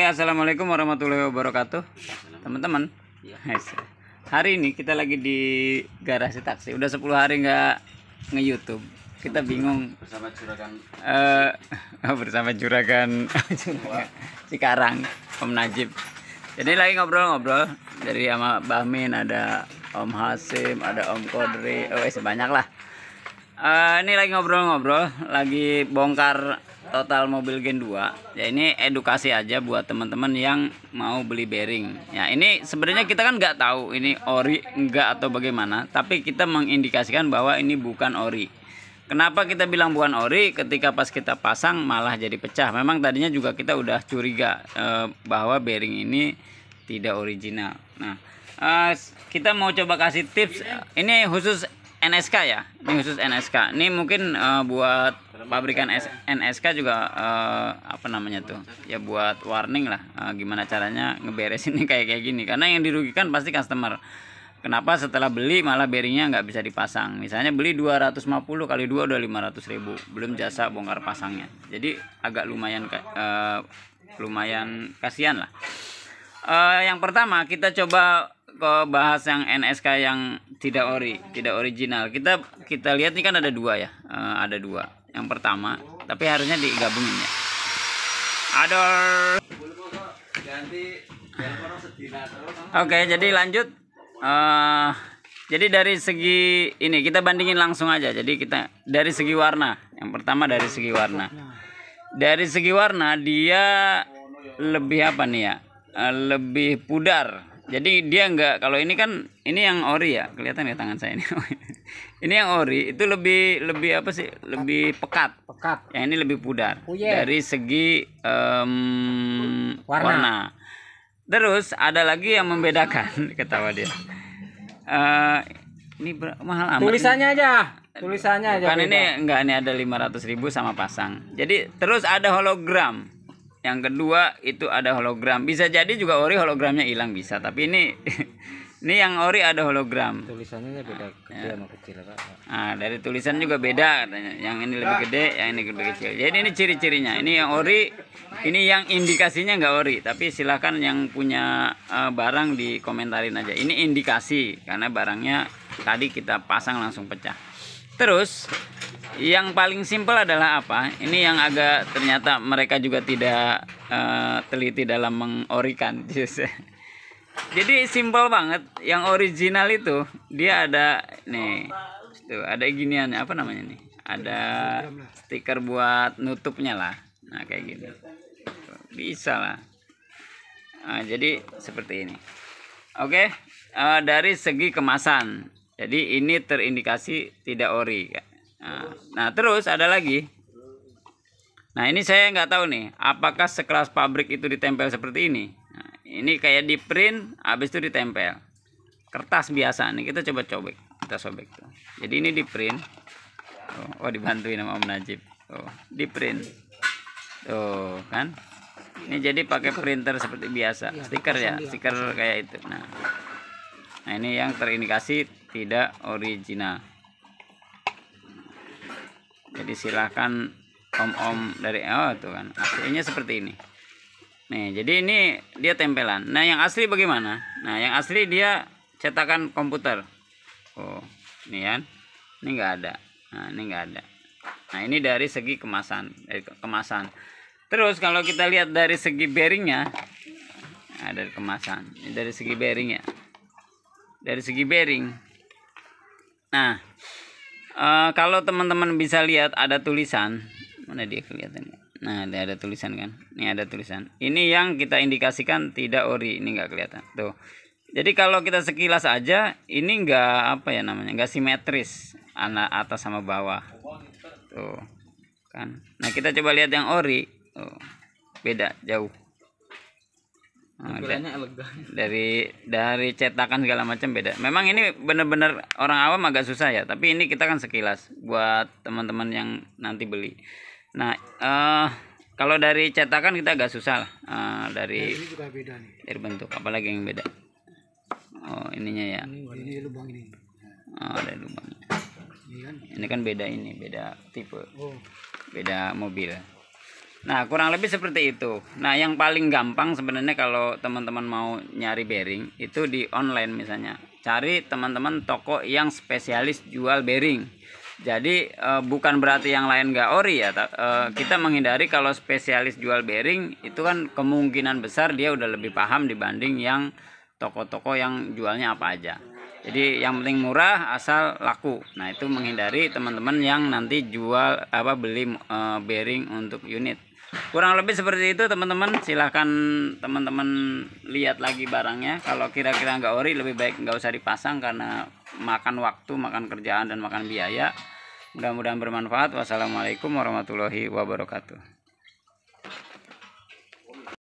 okay, assalamualaikum warahmatullahi wabarakatuh, teman-teman. Ya. Hari ini kita lagi di garasi taksi. Udah 10 hari nggak nge YouTube. Kita bingung. Bersama juragan. Uh, bersama juragan, sekarang Om Najib. Jadi lagi ngobrol-ngobrol dari sama Bamin ada Om Hasim, ada Om Kodri, oh, eh, sebanyak lah. Uh, ini lagi ngobrol-ngobrol, lagi bongkar total mobil Gen 2 ya ini edukasi aja buat teman-teman yang mau beli bearing ya ini sebenarnya kita kan nggak tahu ini ori enggak atau bagaimana tapi kita mengindikasikan bahwa ini bukan ori kenapa kita bilang bukan ori ketika pas kita pasang malah jadi pecah memang tadinya juga kita udah curiga eh, bahwa bearing ini tidak original nah eh, kita mau coba kasih tips ini khusus NSK ya ini khusus NSK ini mungkin uh, buat pabrikan S NSK juga uh, apa namanya tuh ya buat warning lah uh, gimana caranya ngeberesin kayak kayak gini karena yang dirugikan pasti customer Kenapa setelah beli malah bearingnya nggak bisa dipasang? Misalnya beli 250 kali 2 udah 500 ribu, belum jasa bongkar pasangnya. Jadi agak lumayan uh, lumayan kasihan lah. Uh, yang pertama kita coba bahas yang NSK yang tidak ori, tidak original. Kita kita lihat ini kan ada dua ya, uh, ada dua. Yang pertama, tapi harusnya digabungin ya. Ador. Oke, okay, jadi lanjut. Uh, jadi dari segi ini kita bandingin langsung aja. Jadi kita dari segi warna. Yang pertama dari segi warna. Dari segi warna dia lebih apa nih ya? Eh, lebih pudar jadi dia nggak kalau ini kan ini yang ori ya kelihatan ya tangan saya ini ini yang ori itu lebih lebih apa sih lebih pekat pekat yang ini lebih pudar oh, iya. dari segi um, warna. warna terus ada lagi yang membedakan ketawa dia uh, ini mahal amat tulisannya aja eh, tulisannya aja kan ini enggak ini ada ratus ribu sama pasang jadi terus ada hologram yang kedua itu ada hologram. Bisa jadi juga ori hologramnya hilang bisa, tapi ini ini yang ori ada hologram. Tulisannya beda gede ya. sama kecil, Pak. Nah, dari tulisan juga beda katanya. Yang ini lebih gede, yang ini lebih kecil. Jadi ini ciri-cirinya. Ini yang ori, ini yang indikasinya nggak ori, tapi silahkan yang punya uh, barang dikomentarin aja. Ini indikasi karena barangnya tadi kita pasang langsung pecah. Terus yang paling simpel adalah apa? Ini yang agak ternyata mereka juga tidak uh, teliti dalam mengorikan. Jadi simpel banget. Yang original itu dia ada nih, tuh ada giniannya apa namanya nih? Ada stiker buat nutupnya lah. Nah kayak gini, gitu. Bisa lah. Nah, jadi seperti ini. Oke, okay? uh, eh, dari segi kemasan. Jadi ini terindikasi tidak ori. Nah, nah, terus ada lagi. Nah ini saya nggak tahu nih, apakah sekelas pabrik itu ditempel seperti ini? Nah, ini kayak di print, habis itu ditempel. Kertas biasa nih, kita coba cobek, kita sobek tuh. Jadi ini di print. Oh, oh dibantuin sama Om Najib. Oh, di print. Tuh kan? Ini jadi pakai printer seperti biasa, iya, stiker ya, stiker kayak itu. Nah, nah ini yang terindikasi tidak original jadi silahkan om-om dari oh tuh kan aslinya seperti ini nih jadi ini dia tempelan nah yang asli bagaimana nah yang asli dia cetakan komputer oh ini ya ini nggak ada nah ini nggak ada nah ini dari segi kemasan dari kemasan terus kalau kita lihat dari segi bearingnya nah, dari kemasan ini dari segi bearingnya. dari segi bearing nah Eh, kalau teman-teman bisa lihat ada tulisan mana dia kelihatannya nah ada, ada tulisan kan ini ada tulisan ini yang kita indikasikan tidak ori ini nggak kelihatan tuh jadi kalau kita sekilas aja ini nggak apa ya namanya nggak simetris anak atas sama bawah tuh kan nah kita coba lihat yang ori tuh beda jauh Tampilannya elegan. Dari dari cetakan segala macam beda. Memang ini benar-benar orang awam agak susah ya, tapi ini kita kan sekilas buat teman-teman yang nanti beli. Nah, uh, kalau dari cetakan kita agak susah lah. Uh, dari nah, ini juga beda nih. Dari bentuk apalagi yang beda. Oh, ininya ya. Ini, lubang ini. Oh, ada lubangnya. Ini kan, ini kan beda ini, beda tipe. Oh. Beda mobil. Nah, kurang lebih seperti itu. Nah, yang paling gampang sebenarnya kalau teman-teman mau nyari bearing itu di online misalnya. Cari teman-teman toko yang spesialis jual bearing. Jadi eh, bukan berarti yang lain gak ori ya. Eh, kita menghindari kalau spesialis jual bearing itu kan kemungkinan besar dia udah lebih paham dibanding yang toko-toko yang jualnya apa aja. Jadi yang penting murah asal laku. Nah, itu menghindari teman-teman yang nanti jual apa beli e, bearing untuk unit kurang lebih seperti itu teman-teman silahkan teman-teman lihat lagi barangnya kalau kira-kira nggak ori lebih baik nggak usah dipasang karena makan waktu makan kerjaan dan makan biaya mudah-mudahan bermanfaat wassalamualaikum warahmatullahi wabarakatuh